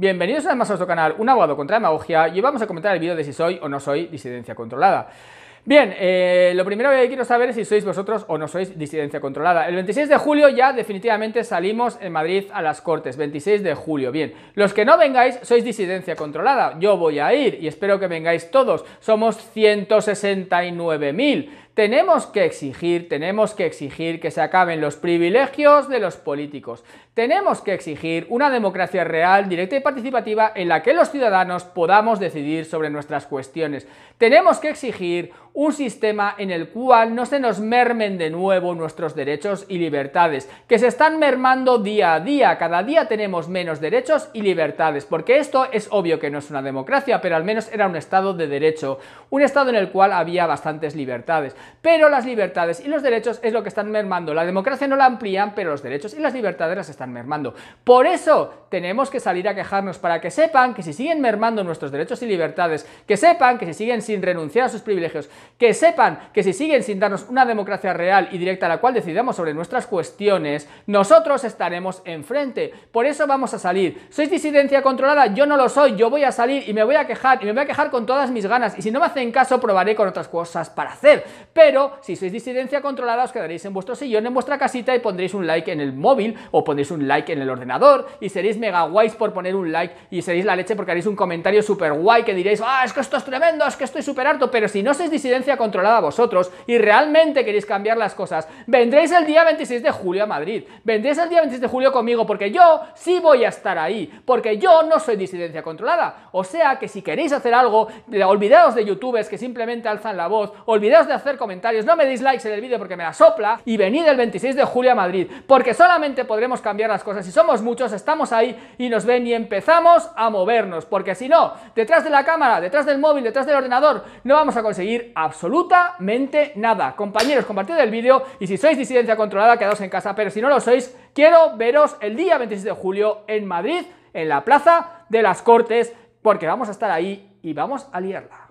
Bienvenidos además a nuestro canal Un abogado contra la demagogia y vamos a comentar el vídeo de si soy o no soy disidencia controlada. Bien, eh, lo primero que quiero saber es si sois vosotros o no sois disidencia controlada. El 26 de julio ya definitivamente salimos en Madrid a las Cortes, 26 de julio. Bien, los que no vengáis sois disidencia controlada. Yo voy a ir y espero que vengáis todos. Somos 169.000. Tenemos que exigir, tenemos que exigir que se acaben los privilegios de los políticos. Tenemos que exigir una democracia real, directa y participativa en la que los ciudadanos podamos decidir sobre nuestras cuestiones. Tenemos que exigir un sistema en el cual no se nos mermen de nuevo nuestros derechos y libertades, que se están mermando día a día. Cada día tenemos menos derechos y libertades, porque esto es obvio que no es una democracia, pero al menos era un Estado de derecho, un Estado en el cual había bastantes libertades pero las libertades y los derechos es lo que están mermando. La democracia no la amplían, pero los derechos y las libertades las están mermando. Por eso tenemos que salir a quejarnos para que sepan que si siguen mermando nuestros derechos y libertades, que sepan que si siguen sin renunciar a sus privilegios, que sepan que si siguen sin darnos una democracia real y directa a la cual decidamos sobre nuestras cuestiones, nosotros estaremos enfrente. Por eso vamos a salir. ¿Sois disidencia controlada? Yo no lo soy, yo voy a salir y me voy a quejar y me voy a quejar con todas mis ganas y si no me hacen caso probaré con otras cosas para hacer pero si sois disidencia controlada os quedaréis en vuestro sillón, en vuestra casita y pondréis un like en el móvil o pondréis un like en el ordenador y seréis mega guays por poner un like y seréis la leche porque haréis un comentario súper guay que diréis, ah, es que esto es tremendo, es que estoy súper harto, pero si no sois disidencia controlada vosotros y realmente queréis cambiar las cosas, vendréis el día 26 de julio a Madrid, vendréis el día 26 de julio conmigo porque yo sí voy a estar ahí, porque yo no soy disidencia controlada, o sea que si queréis hacer algo, olvidaos de youtubers que simplemente alzan la voz, olvidaos de hacer comentarios, no me dislikes en el vídeo porque me la sopla y venid el 26 de julio a Madrid, porque solamente podremos cambiar las cosas. Si somos muchos, estamos ahí y nos ven y empezamos a movernos, porque si no, detrás de la cámara, detrás del móvil, detrás del ordenador, no vamos a conseguir absolutamente nada. Compañeros, compartid el vídeo y si sois disidencia controlada, quedaos en casa, pero si no lo sois, quiero veros el día 26 de julio en Madrid, en la Plaza de las Cortes, porque vamos a estar ahí y vamos a liarla.